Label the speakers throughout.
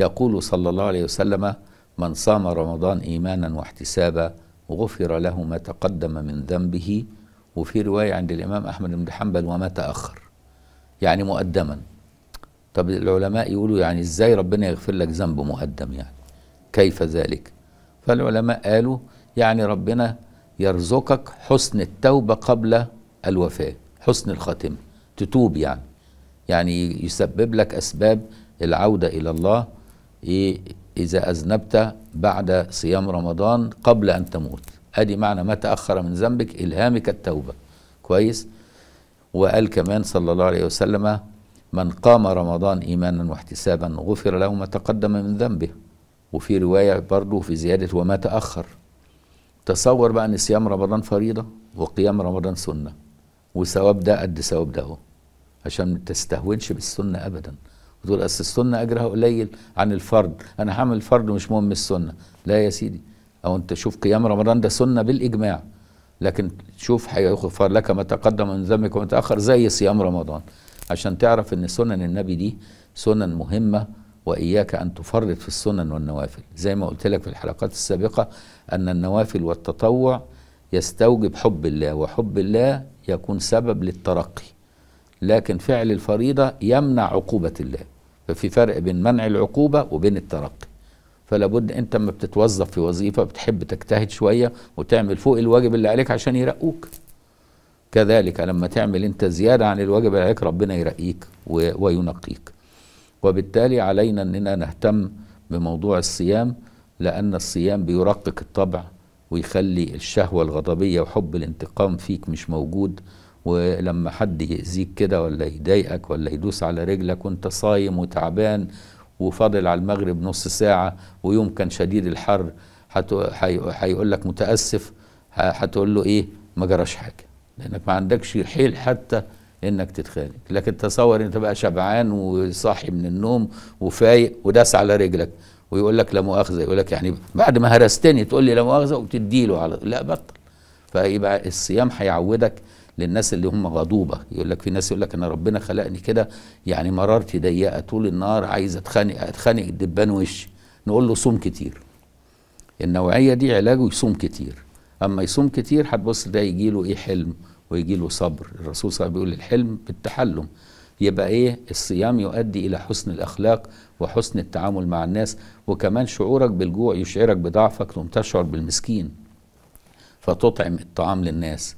Speaker 1: يقول صلى الله عليه وسلم من صام رمضان إيمانا واحتسابا غفر له ما تقدم من ذنبه وفي رواية عند الإمام أحمد بن حنبل وما تأخر يعني مقدما طب العلماء يقولوا يعني إزاي ربنا يغفر لك ذنب مقدم يعني كيف ذلك فالعلماء قالوا يعني ربنا يرزقك حسن التوبة قبل الوفاة حسن الخاتمة تتوب يعني يعني يسبب لك أسباب العودة إلى الله إيه إذا أذنبت بعد صيام رمضان قبل أن تموت أدي معنى ما تأخر من ذنبك إلهامك التوبة كويس وقال كمان صلى الله عليه وسلم من قام رمضان إيمانا واحتسابا غفر له ما تقدم من ذنبه وفي رواية برضه في زيادة وما تأخر تصور بقى أن صيام رمضان فريضة وقيام رمضان سنة وثواب ده قد ثواب ده عشان ما تستهونش بالسنة أبداً بتقول اصل السنه اجرها قليل عن الفرض انا هعمل الفرض مش مهم السنه لا يا سيدي او انت شوف قيام رمضان ده سنه بالاجماع لكن شوف هيغفر لك ما تقدم من ذنبك وما تاخر زي صيام رمضان عشان تعرف ان سنن النبي دي سنن مهمه واياك ان تفرط في السنن والنوافل زي ما قلت لك في الحلقات السابقه ان النوافل والتطوع يستوجب حب الله وحب الله يكون سبب للترقي لكن فعل الفريضه يمنع عقوبه الله ففي فرق بين منع العقوبة وبين الترقي فلا بد انت لما بتتوظف في وظيفة بتحب تجتهد شوية وتعمل فوق الواجب اللي عليك عشان يرقوك كذلك لما تعمل انت زيادة عن الواجب اللي عليك ربنا يرقيك وينقيك وبالتالي علينا اننا نهتم بموضوع الصيام لان الصيام بيرقق الطبع ويخلي الشهوة الغضبية وحب الانتقام فيك مش موجود ولما حد يأذيك كده ولا يضايقك ولا يدوس على رجلك وانت صايم وتعبان وفاضل على المغرب نص ساعة ويوم كان شديد الحر هيقول لك متأسف هتقول له ايه ما جراش حاجة لانك ما عندكش حيل حتى انك تتخانق لكن تصور انت بقى شبعان وصاحي من النوم وفايق وداس على رجلك ويقول لك لا مؤاخذه يقول لك يعني بعد ما هرستني تقول لي لا مؤاخذه له على لا بطل فيبقى الصيام هيعودك للناس اللي هم غضوبه يقول لك في ناس يقول لك انا ربنا خلقني كده يعني مرارتي ضيقه طول النهار عايز اتخانق اتخانق الدبان وشي نقول له صوم كتير النوعيه دي علاجه يصوم كتير اما يصوم كتير هتبص ده يجي له ايه حلم ويجي له صبر الرسول صلى الله عليه وسلم بيقول الحلم بالتحلم يبقى ايه الصيام يؤدي الى حسن الاخلاق وحسن التعامل مع الناس وكمان شعورك بالجوع يشعرك بضعفك ثم تشعر بالمسكين فتطعم الطعام للناس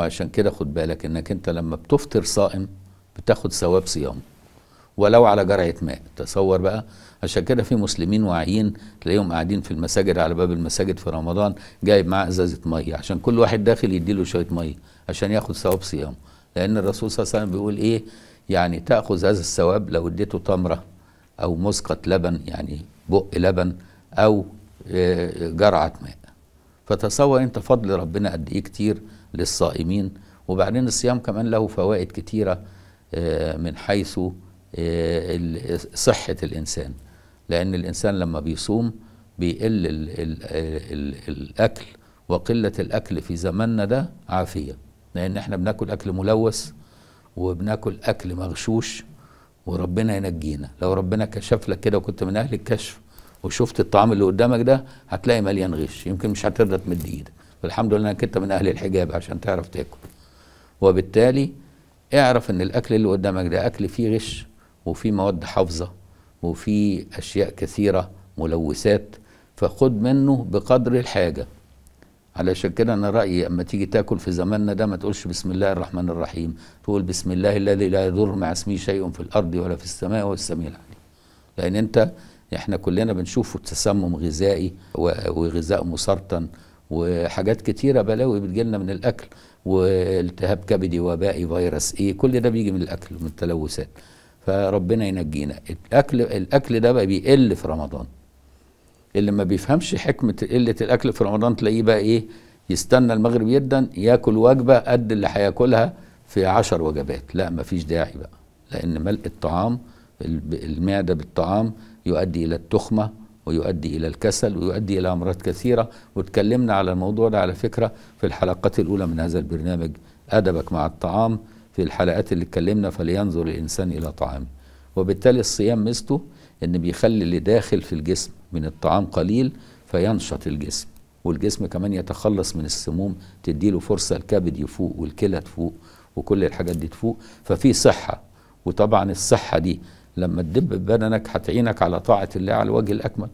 Speaker 1: وعشان كده خد بالك انك انت لما بتفطر صائم بتاخد ثواب صيام ولو على جرعه ماء تصور بقى عشان كده في مسلمين واعيين تلاقيهم قاعدين في المساجد على باب المساجد في رمضان جايب معاه ازازه ميه عشان كل واحد داخل يديله شويه ميه عشان ياخد ثواب صيام لان الرسول صلى الله عليه وسلم بيقول ايه يعني تاخذ هذا الثواب لو اديته تمره او مسقط لبن يعني بق لبن او آه، جرعه ماء فتصور انت فضل ربنا قد ايه كتير للصائمين وبعدين الصيام كمان له فوائد كتيرة آه، من حيث آه، صحة الإنسان لأن الإنسان لما بيصوم بيقل الـ الـ الـ الأكل وقلة الأكل في زماننا ده عافية لأن إحنا بناكل أكل ملوث وبناكل أكل مغشوش وربنا ينجينا لو ربنا كشف لك كده وكنت من أهل الكشف وشفت الطعام اللي قدامك ده هتلاقي مليان غش يمكن مش هتقدر تمد إيدك الحمد لله انك انت من اهل الحجاب عشان تعرف تاكل وبالتالي اعرف ان الاكل اللي قدامك ده اكل فيه غش وفيه مواد حافظه وفيه اشياء كثيره ملوثات فخد منه بقدر الحاجه علشان كده انا رايي اما تيجي تاكل في زماننا ده ما تقولش بسم الله الرحمن الرحيم تقول بسم الله الذي لا يضر مع اسمه شيء في الارض ولا في السماء والسميع العليم لان انت احنا كلنا بنشوف تسمم غذائي وغذاء مسرطن وحاجات كتيرة بلاوي بتجيلنا من الأكل والتهاب كبدي وبائي فيروس إيه كل ده بيجي من الأكل من التلوثات فربنا ينجينا الأكل الأكل ده بقى بيقل في رمضان اللي ما بيفهمش حكمة قلة الأكل في رمضان تلاقيه بقى إيه يستنى المغرب جدا ياكل وجبة قد اللي هياكلها في عشر وجبات لا مفيش داعي بقى لأن ملء الطعام المعدة بالطعام يؤدي إلى التخمة ويؤدي إلى الكسل ويؤدي إلى أمراض كثيرة وتكلمنا على الموضوع ده على فكرة في الحلقات الأولى من هذا البرنامج أدبك مع الطعام في الحلقات اللي اتكلمنا فلينظر الإنسان إلى طعامه وبالتالي الصيام ميزته إن بيخلي اللي داخل في الجسم من الطعام قليل فينشط الجسم والجسم كمان يتخلص من السموم تدي له فرصة الكبد يفوق والكلى تفوق وكل الحاجات دي تفوق ففي صحة وطبعا الصحة دي لما تدب بدنك هتعينك على طاعة الله على الوجه الأكمل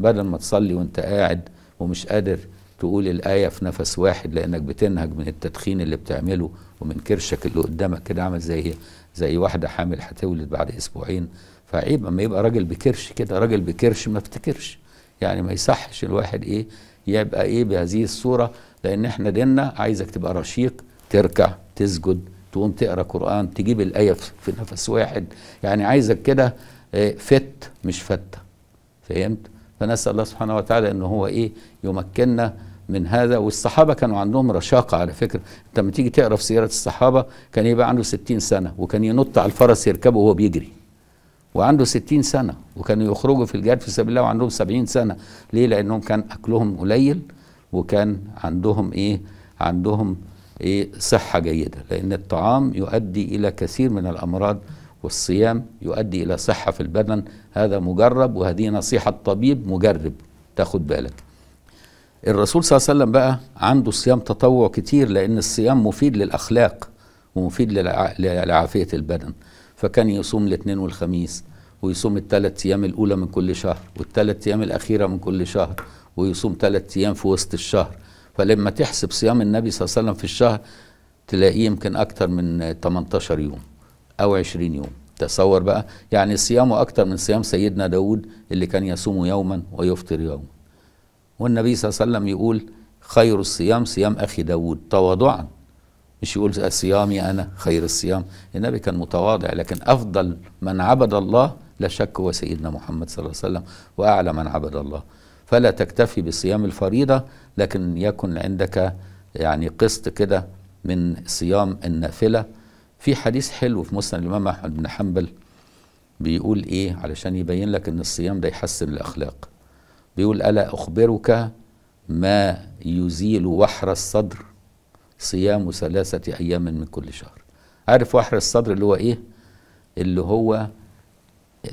Speaker 1: بدل ما تصلي وانت قاعد ومش قادر تقول الآية في نفس واحد لأنك بتنهج من التدخين اللي بتعمله ومن كرشك اللي قدامك كده عمل زي زي واحدة حامل هتولد بعد أسبوعين فعيب اما يبقى راجل بكرش كده راجل بكرش ما افتكرش يعني ما يصحش الواحد ايه يبقى ايه بهذه الصوره لان احنا ديننا عايزك تبقى رشيق تركع تسجد تقوم تقرا قران تجيب الايه في نفس واحد يعني عايزك كده آه، فت مش فته فهمت فنسال الله سبحانه وتعالى ان هو ايه يمكننا من هذا والصحابه كانوا عندهم رشاقه على فكره انت لما تيجي تقرا في سيره الصحابه كان يبقى عنده 60 سنه وكان ينط على الفرس يركبه وهو بيجري وعنده 60 سنه وكانوا يخرجوا في الجهاد في سبيل الله وعندهم 70 سنه ليه لانهم كان اكلهم قليل وكان عندهم ايه عندهم ايه صحه جيده لان الطعام يؤدي الى كثير من الامراض والصيام يؤدي الى صحه في البدن هذا مجرب وهذه نصيحه طبيب مجرب تاخد بالك الرسول صلى الله عليه وسلم بقى عنده الصيام تطوع كتير لان الصيام مفيد للاخلاق ومفيد لعافيه البدن فكان يصوم الاثنين والخميس ويصوم الثلاث ايام الاولى من كل شهر والثلاث ايام الاخيره من كل شهر ويصوم ثلاث ايام في وسط الشهر فلما تحسب صيام النبي صلى الله عليه وسلم في الشهر تلاقيه يمكن أكتر من 18 يوم أو 20 يوم تصور بقى يعني صيامه أكتر من صيام سيدنا داود اللي كان يصوم يوما ويفطر يوما والنبي صلى الله عليه وسلم يقول خير الصيام صيام أخي داود تواضعا مش يقول صيامي أنا خير الصيام النبي كان متواضع لكن أفضل من عبد الله لا شك هو سيدنا محمد صلى الله عليه وسلم وأعلى من عبد الله فلا تكتفي بصيام الفريضة لكن يكن عندك يعني قسط كده من صيام النافلة في حديث حلو في مسلم الإمام أحمد بن حنبل بيقول إيه علشان يبين لك إن الصيام ده يحسن الأخلاق بيقول ألا أخبرك ما يزيل وحر الصدر صيام ثلاثة أيام من كل شهر عارف وحر الصدر اللي هو إيه اللي هو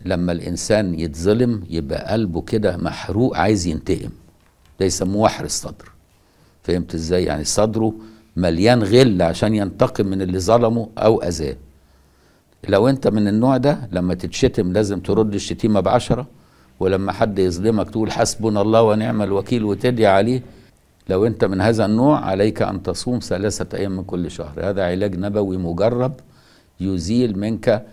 Speaker 1: لما الانسان يتظلم يبقى قلبه كده محروق عايز ينتقم ده يسموه وحر الصدر فهمت ازاي يعني صدره مليان غل عشان ينتقم من اللي ظلمه او اذاه لو انت من النوع ده لما تتشتم لازم ترد الشتيمه بعشره ولما حد يظلمك تقول حسبنا الله ونعم الوكيل وتدعي عليه لو انت من هذا النوع عليك ان تصوم ثلاثه ايام من كل شهر هذا علاج نبوي مجرب يزيل منك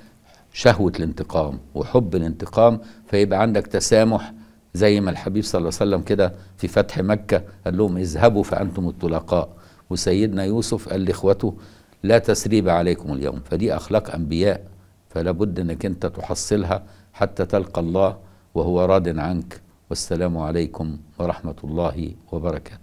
Speaker 1: شهوة الانتقام وحب الانتقام فيبقى عندك تسامح زي ما الحبيب صلى الله عليه وسلم كده في فتح مكة قال لهم اذهبوا فأنتم الطلقاء وسيدنا يوسف قال لإخوته لا تسريب عليكم اليوم فدي أخلاق أنبياء فلا بد أنك أنت تحصلها حتى تلقى الله وهو راض عنك والسلام عليكم ورحمة الله وبركاته